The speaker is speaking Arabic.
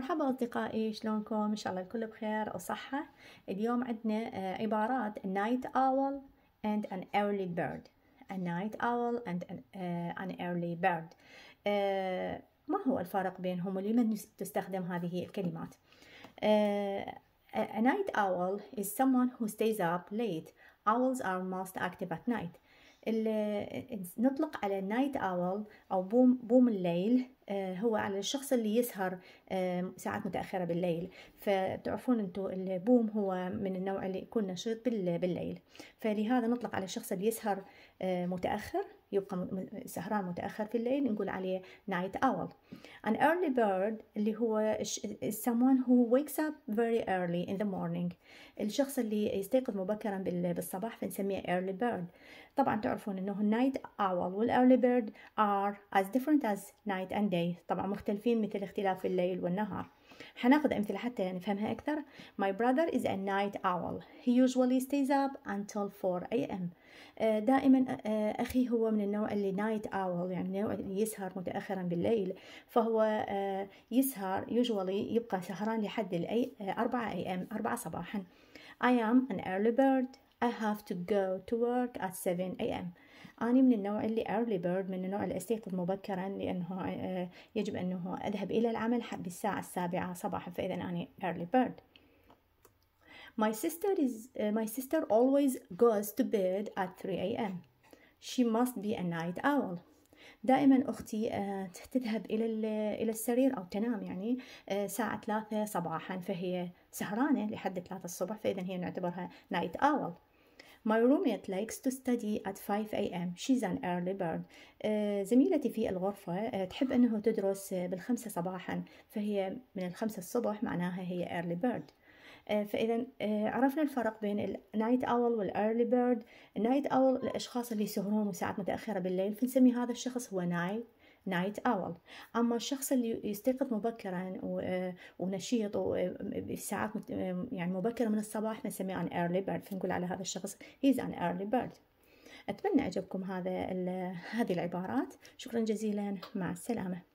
مرحبا أصدقائي شلونكم؟ إن شاء الله الكل بخير وصحة اليوم عندنا عبارات a night owl and an early bird a night owl and an, uh, an early bird uh, ما هو الفرق بينهم ولمن تستخدم هذه الكلمات uh, a night owl is someone who stays up late owls are most active at night نطلق على night owl أو بوم, بوم الليل آه، هو على الشخص اللي يسهر ساعات متأخرة بالليل فتعرفون انتو البوم هو من النوع اللي يكون نشيط بالليل فلهذا نطلق على الشخص اللي يسهر آه، متأخر يبقى سهران متأخر في الليل نقول عليه night owl an early bird اللي هو someone who wakes up very early in the morning الشخص اللي يستيقظ مبكرا بالصباح فنسميه early bird طبعا تعرفون انه night owl وال early bird are as different as night and day الليل طبعا مختلفين مثل اختلاف الليل والنهار حناخذ أمثلة حتى نفهمها أكثر My brother is a night owl He usually stays up until 4 a.m. آه، دائما آه، آه، أخي هو من النوع اللي night owl يعني النوع اللي يسهر متأخرا بالليل فهو يسهر usually يبقى سهران لحد 4 a.m. 4 صباحا I am an early bird I have to go to work at 7 a.m. أنا من النوع اللي early bird من النوع اللي أستيقظ مبكرا لأنه آه، يجب أنه أذهب إلى العمل بالساعة السابعة صباحا فإذا أنا early bird My sister is uh, my sister always goes to bed at 3 a.m. She must be a night owl. دائما أختي uh, تذهب إلى إلى السرير أو تنام يعني uh, ساعة 3 صباحا فهي سهرانة لحد 3 الصبح فإذا هي نعتبرها night owl. My roommate likes to study at 5 a.m. She's an early bird. آه، زميلتي في الغرفة آه، تحب أنه تدرس بالخمسة صباحا فهي من الخمسة الصبح معناها هي early bird. آه، فاذا عرفنا الفرق بين النايت اول والايرلي بيرد النايت اول الاشخاص اللي يسهرون وساعات متاخره بالليل فنسمي هذا الشخص هو نايت نايت اول اما الشخص اللي يستيقظ مبكرا آه، ونشيط وساعات آه، آه، يعني مبكره من الصباح نسميه ان ايرلي بيرد فنقول على هذا الشخص هيز ان ايرلي بيرد اتمنى عجبكم هذا هذه العبارات شكرا جزيلا مع السلامه